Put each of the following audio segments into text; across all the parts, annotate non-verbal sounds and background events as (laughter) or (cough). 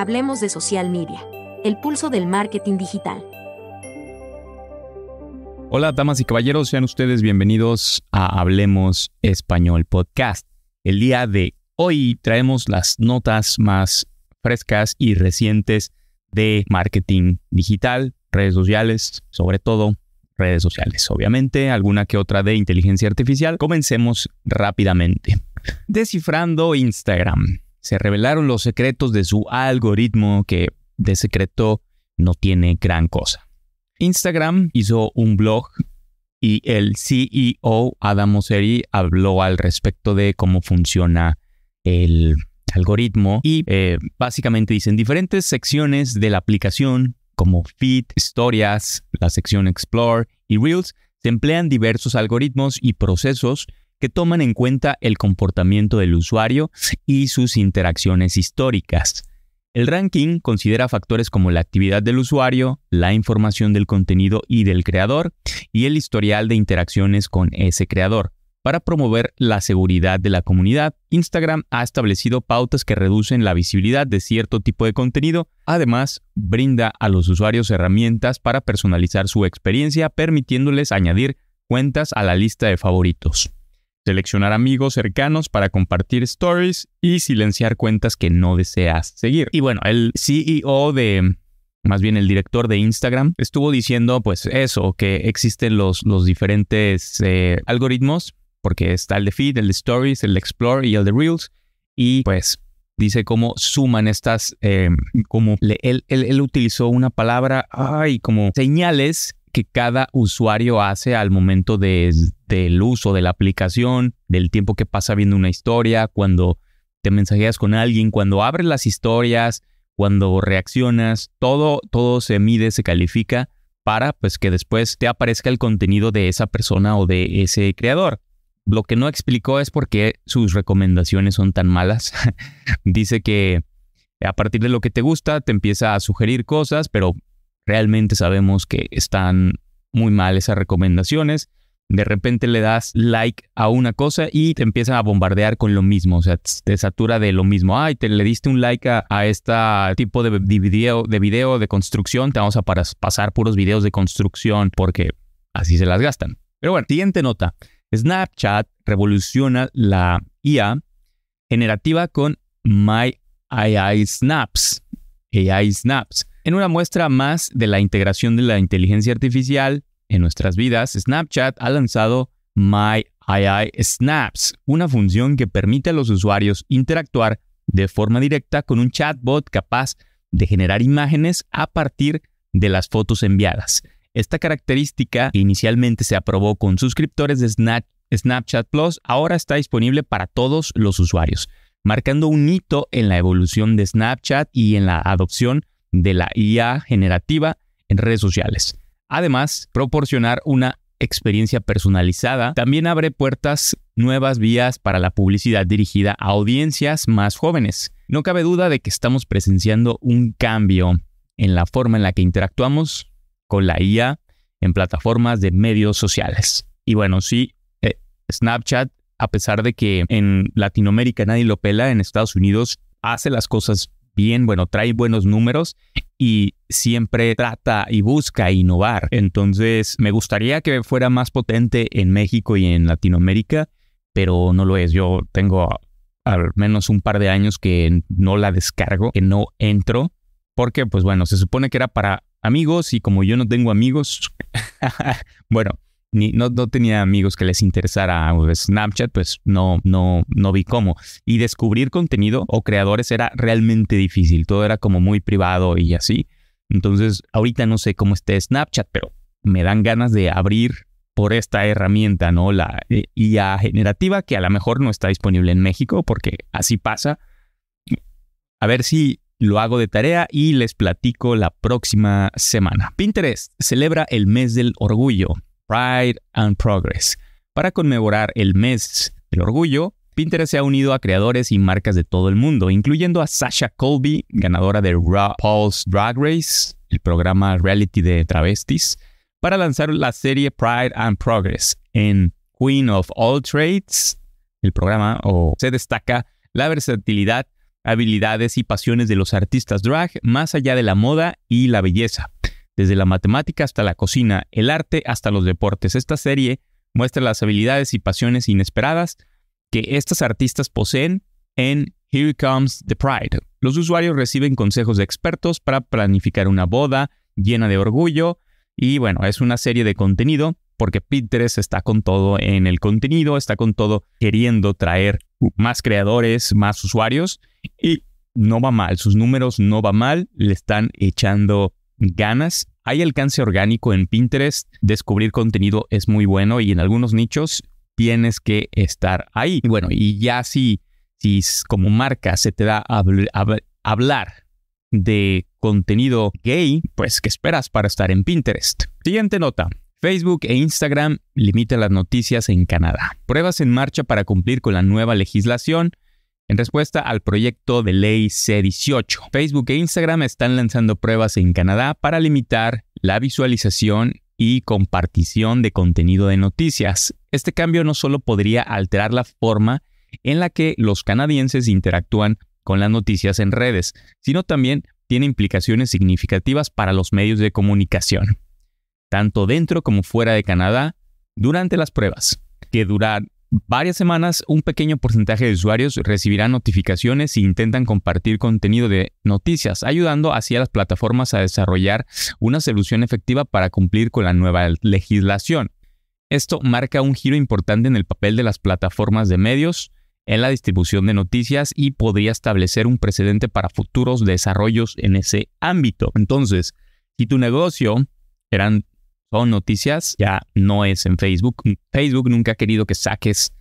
hablemos de social media, el pulso del marketing digital. Hola, damas y caballeros, sean ustedes bienvenidos a Hablemos Español Podcast. El día de hoy traemos las notas más frescas y recientes de marketing digital, redes sociales, sobre todo redes sociales, obviamente, alguna que otra de inteligencia artificial. Comencemos rápidamente. Descifrando Instagram se revelaron los secretos de su algoritmo que de secreto no tiene gran cosa. Instagram hizo un blog y el CEO Adam Mosseri habló al respecto de cómo funciona el algoritmo y eh, básicamente dicen diferentes secciones de la aplicación como feed, historias, la sección explore y reels se emplean diversos algoritmos y procesos que toman en cuenta el comportamiento del usuario y sus interacciones históricas. El ranking considera factores como la actividad del usuario, la información del contenido y del creador, y el historial de interacciones con ese creador. Para promover la seguridad de la comunidad, Instagram ha establecido pautas que reducen la visibilidad de cierto tipo de contenido. Además, brinda a los usuarios herramientas para personalizar su experiencia, permitiéndoles añadir cuentas a la lista de favoritos seleccionar amigos cercanos para compartir stories y silenciar cuentas que no deseas seguir. Y bueno, el CEO de, más bien el director de Instagram, estuvo diciendo pues eso, que existen los, los diferentes eh, algoritmos, porque está el de feed, el de stories, el de explore y el de reels, y pues dice cómo suman estas, eh, como él, utilizó una palabra, hay como señales que cada usuario hace al momento del uso de la aplicación, del tiempo que pasa viendo una historia, cuando te mensajeas con alguien, cuando abres las historias, cuando reaccionas, todo, todo se mide, se califica para pues que después te aparezca el contenido de esa persona o de ese creador. Lo que no explicó es por qué sus recomendaciones son tan malas. (laughs) Dice que a partir de lo que te gusta te empieza a sugerir cosas, pero realmente sabemos que están muy mal esas recomendaciones. De repente le das like a una cosa y te empiezan a bombardear con lo mismo. O sea, te satura de lo mismo. Ay, te le diste un like a, este tipo de, de video de construcción. Te vamos a pasar puros videos de construcción porque así se las gastan. Pero bueno, siguiente nota. Snapchat revoluciona la IA generativa con My AI Snaps. AI Snaps. En una muestra más de la integración de la inteligencia artificial en nuestras vidas, Snapchat ha lanzado My AI Snaps, una función que permite a los usuarios interactuar de forma directa con un chatbot capaz de generar imágenes a partir de las fotos enviadas. Esta característica, que inicialmente se aprobó con suscriptores de Snapchat Plus, ahora está disponible para todos los usuarios, marcando un hito en la evolución de Snapchat y en la adopción de la IA generativa en redes sociales. Además, proporcionar una experiencia personalizada también abre puertas nuevas vías para la publicidad dirigida a audiencias más jóvenes. No cabe duda de que estamos presenciando un cambio en la forma en la que interactuamos con la IA en plataformas de medios sociales. Y bueno, sí, eh, Snapchat, a pesar de que en Latinoamérica nadie lo pela, en Estados Unidos hace las cosas bien, bueno, trae buenos números y siempre trata y busca innovar. Entonces, me gustaría que fuera más potente en México y en Latinoamérica, pero no lo es. Yo tengo al menos un par de años que no la descargo, que no entro, porque pues bueno, se supone que era para amigos y como yo no tengo amigos, (laughs) bueno, no, tenía amigos que les interesara pues, Snapchat, pues no, no, no vi cómo. Y descubrir contenido o creadores era realmente difícil, todo era como muy privado y así. Entonces, ahorita no sé cómo esté Snapchat, pero me dan ganas de abrir por esta herramienta, ¿no? La eh, IA generativa, que a lo mejor no está disponible en México, porque así pasa. A ver si lo hago de tarea y les platico la próxima semana. Pinterest celebra el mes del orgullo Pride and Progress. Para conmemorar el mes del orgullo, Pinterest se ha unido a creadores y marcas de todo el mundo, incluyendo a Sasha Colby, ganadora de RuPaul's Drag Race, el programa reality de travestis, para lanzar la serie Pride and Progress en Queen of All Trades. El programa se destaca la versatilidad, habilidades y pasiones de los artistas drag más allá de la moda y la belleza desde la matemática hasta la cocina, el arte hasta los deportes. Esta serie muestra las habilidades y pasiones inesperadas que estas artistas poseen en Here Comes the Pride. Los usuarios reciben consejos de expertos para planificar una boda llena de orgullo y bueno, es una serie de contenido porque Pinterest está con todo en el contenido, está con todo queriendo traer más creadores, más usuarios y no va mal, sus números no va mal, le están echando ganas. Hay alcance orgánico en Pinterest. Descubrir contenido es muy bueno y en algunos nichos tienes que estar ahí. Y bueno, y ya si, si como marca se te da a hablar de contenido gay, pues ¿qué esperas para estar en Pinterest? Siguiente nota. Facebook e Instagram limitan las noticias en Canadá. Pruebas en marcha para cumplir con la nueva legislación en respuesta al proyecto de ley C18. Facebook e Instagram están lanzando pruebas en Canadá para limitar la visualización y compartición de contenido de noticias. Este cambio no solo podría alterar la forma en la que los canadienses interactúan con las noticias en redes, sino también tiene implicaciones significativas para los medios de comunicación, tanto dentro como fuera de Canadá, durante las pruebas, que durarán varias semanas, un pequeño porcentaje de usuarios recibirá notificaciones e intentan compartir contenido de noticias, ayudando así a las plataformas a desarrollar una solución efectiva para cumplir con la nueva legislación. Esto marca un giro importante en el papel de las plataformas de medios en la distribución de noticias y podría establecer un precedente para futuros desarrollos en ese ámbito. Entonces, si tu negocio eran son noticias, ya no es en Facebook. Facebook nunca ha querido que saques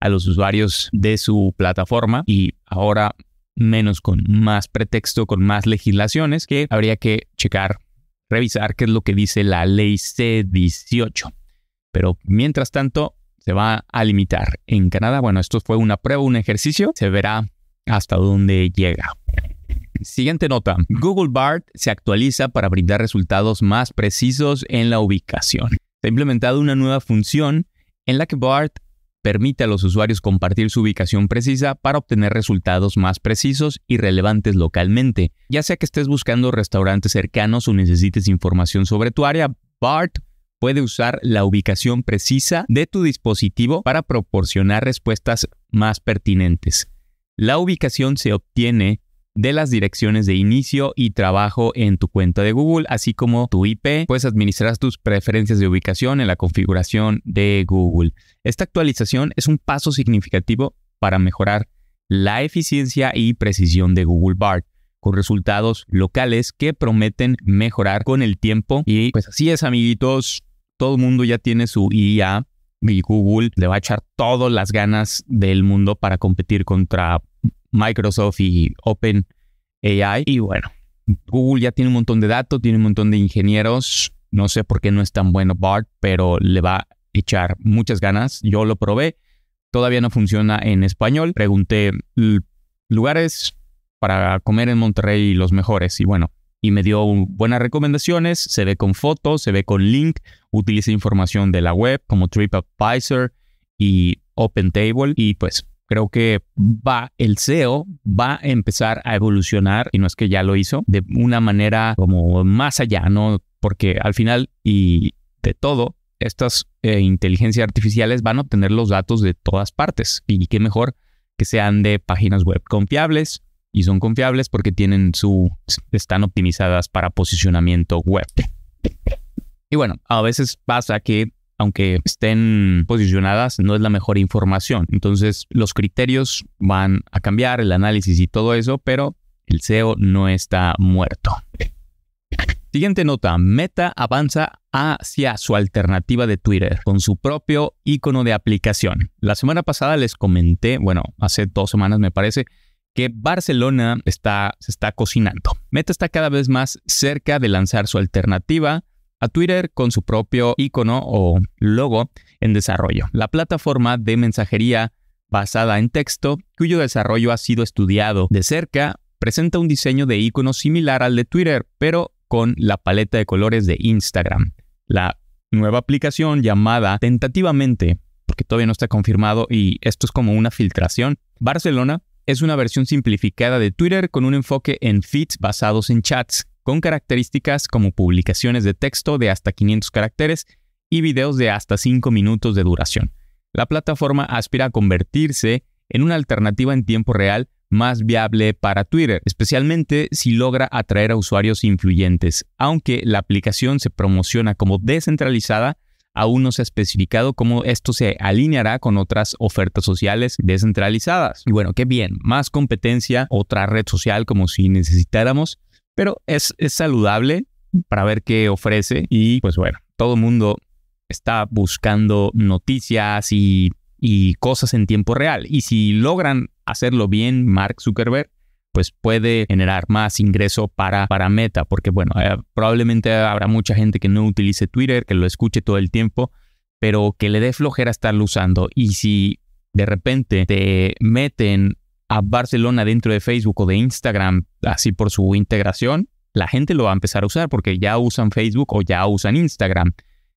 a los usuarios de su plataforma y ahora menos con más pretexto, con más legislaciones que habría que checar, revisar qué es lo que dice la ley C18. Pero mientras tanto, se va a limitar en Canadá. Bueno, esto fue una prueba, un ejercicio. Se verá hasta dónde llega. Siguiente nota. Google BART se actualiza para brindar resultados más precisos en la ubicación. Se ha implementado una nueva función en la que BART permite a los usuarios compartir su ubicación precisa para obtener resultados más precisos y relevantes localmente. Ya sea que estés buscando restaurantes cercanos o necesites información sobre tu área, BART puede usar la ubicación precisa de tu dispositivo para proporcionar respuestas más pertinentes. La ubicación se obtiene de las direcciones de inicio y trabajo en tu cuenta de Google, así como tu IP, Puedes administrar tus preferencias de ubicación en la configuración de Google. Esta actualización es un paso significativo para mejorar la eficiencia y precisión de Google Bard con resultados locales que prometen mejorar con el tiempo. Y pues así es, amiguitos, todo el mundo ya tiene su IA y Google le va a echar todas las ganas del mundo para competir contra Microsoft y OpenAI. Y bueno, Google ya tiene un montón de datos, tiene un montón de ingenieros. No sé por qué no es tan bueno Bart, pero le va a echar muchas ganas. Yo lo probé. Todavía no funciona en español. Pregunté lugares para comer en Monterrey los mejores. Y bueno, y me dio buenas recomendaciones. Se ve con fotos, se ve con link. Utiliza información de la web como TripAdvisor y OpenTable. Y pues Creo que va, el SEO va a empezar a evolucionar, y no es que ya lo hizo, de una manera como más allá, ¿no? Porque al final y de todo, estas eh, inteligencias artificiales van a obtener los datos de todas partes. Y qué mejor que sean de páginas web confiables, y son confiables porque tienen su están optimizadas para posicionamiento web. Y bueno, a veces pasa que aunque estén posicionadas, no es la mejor información. Entonces, los criterios van a cambiar, el análisis y todo eso, pero el SEO no está muerto. Siguiente nota, Meta avanza hacia su alternativa de Twitter con su propio icono de aplicación. La semana pasada les comenté, bueno, hace dos semanas me parece, que Barcelona está, se está cocinando. Meta está cada vez más cerca de lanzar su alternativa a Twitter con su propio icono o logo en desarrollo, la plataforma de mensajería basada en texto cuyo desarrollo ha sido estudiado de cerca, presenta un diseño de icono similar al de Twitter, pero con la paleta de colores de Instagram. La nueva aplicación llamada tentativamente, porque todavía no está confirmado y esto es como una filtración, Barcelona es una versión simplificada de Twitter con un enfoque en feeds basados en chats con características como publicaciones de texto de hasta 500 caracteres y videos de hasta 5 minutos de duración. La plataforma aspira a convertirse en una alternativa en tiempo real más viable para Twitter, especialmente si logra atraer a usuarios influyentes. Aunque la aplicación se promociona como descentralizada, aún no se ha especificado cómo esto se alineará con otras ofertas sociales descentralizadas. Y bueno, qué bien, más competencia, otra red social como si necesitáramos, pero es, saludable para ver qué ofrece y pues bueno, todo el mundo está buscando noticias y, cosas en tiempo real y si logran hacerlo bien Mark Zuckerberg, pues puede generar más ingreso para, para Meta, porque bueno, eh, probablemente habrá mucha gente que no utilice Twitter, que lo escuche todo el tiempo, pero que le dé flojera estarlo usando. Y si de repente te meten a Barcelona dentro de Facebook o de Instagram, así por su integración, la gente lo va a empezar a usar porque ya usan Facebook o ya usan Instagram.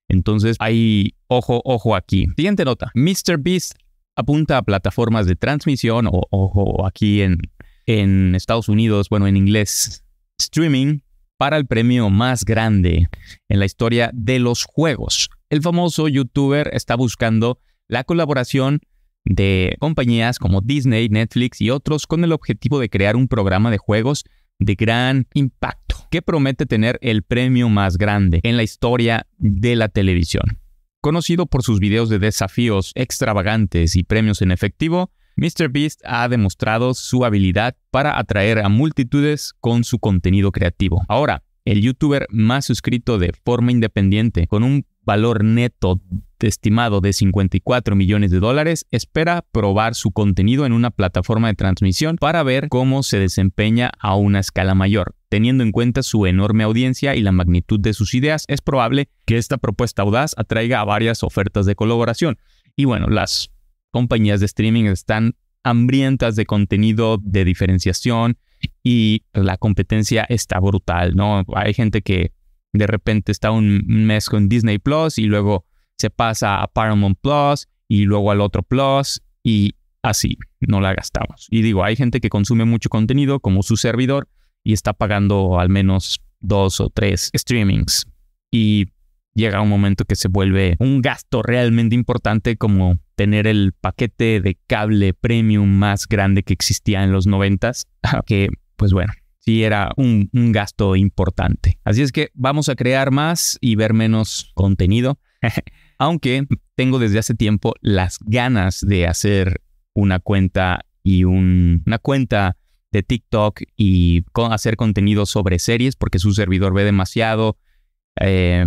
Entonces, hay ojo, ojo aquí. Siguiente nota. MrBeast apunta a plataformas de transmisión o, ojo, aquí en, en Estados Unidos, bueno, en inglés, streaming, para el premio más grande en la historia de los juegos. El famoso youtuber está buscando la colaboración de compañías como Disney, Netflix y otros con el objetivo de crear un programa de juegos de gran impacto que promete tener el premio más grande en la historia de la televisión. Conocido por sus videos de desafíos extravagantes y premios en efectivo, MrBeast ha demostrado su habilidad para atraer a multitudes con su contenido creativo. Ahora, el youtuber más suscrito de forma independiente, con un valor neto este estimado de 54 millones de dólares, espera probar su contenido en una plataforma de transmisión para ver cómo se desempeña a una escala mayor. Teniendo en cuenta su enorme audiencia y la magnitud de sus ideas, es probable que esta propuesta audaz atraiga a varias ofertas de colaboración. Y bueno, las compañías de streaming están hambrientas de contenido, de diferenciación y la competencia está brutal, ¿no? Hay gente que de repente está un mes con Disney Plus y luego se pasa a Paramount Plus y luego al otro Plus y así no la gastamos. Y digo, hay gente que consume mucho contenido como su servidor y está pagando al menos dos o tres streamings y llega un momento que se vuelve un gasto realmente importante como tener el paquete de cable premium más grande que existía en los noventas, (laughs) que pues bueno, sí era un, un, gasto importante. Así es que vamos a crear más y ver menos contenido. (laughs) Aunque tengo desde hace tiempo las ganas de hacer una cuenta y una cuenta de TikTok y hacer contenido sobre series porque su servidor ve demasiado. Eh,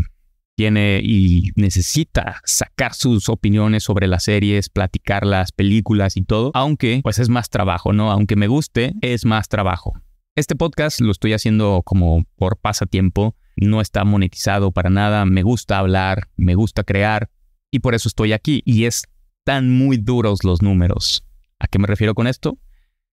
tiene y necesita sacar sus opiniones sobre las series, platicar las películas y todo, aunque pues es más trabajo, ¿no? Aunque me guste, es más trabajo. Este podcast lo estoy haciendo como por pasatiempo no está monetizado para nada, me gusta hablar, me gusta crear y por eso estoy aquí y es tan muy duros los números. ¿A qué me refiero con esto?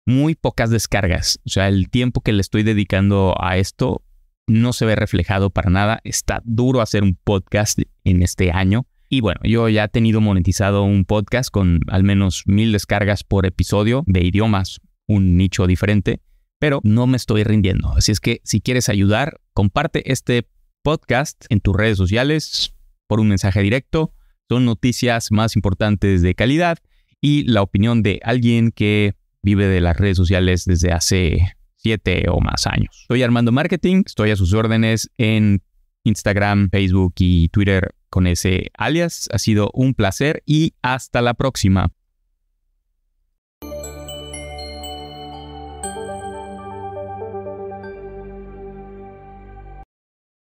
Muy pocas descargas, o sea, el tiempo que le estoy dedicando a esto no se ve reflejado para nada, está duro hacer un podcast en este año. Y bueno, yo ya he tenido monetizado un podcast con al menos mil descargas por episodio de idiomas, un nicho diferente pero no me estoy rindiendo. Así es que si quieres ayudar, comparte este podcast en tus redes sociales por un mensaje directo. Son noticias más importantes de calidad y la opinión de alguien que vive de las redes sociales desde hace siete o más años. Soy Armando Marketing, estoy a sus órdenes en Instagram, Facebook y Twitter con ese alias. Ha sido un placer y hasta la próxima.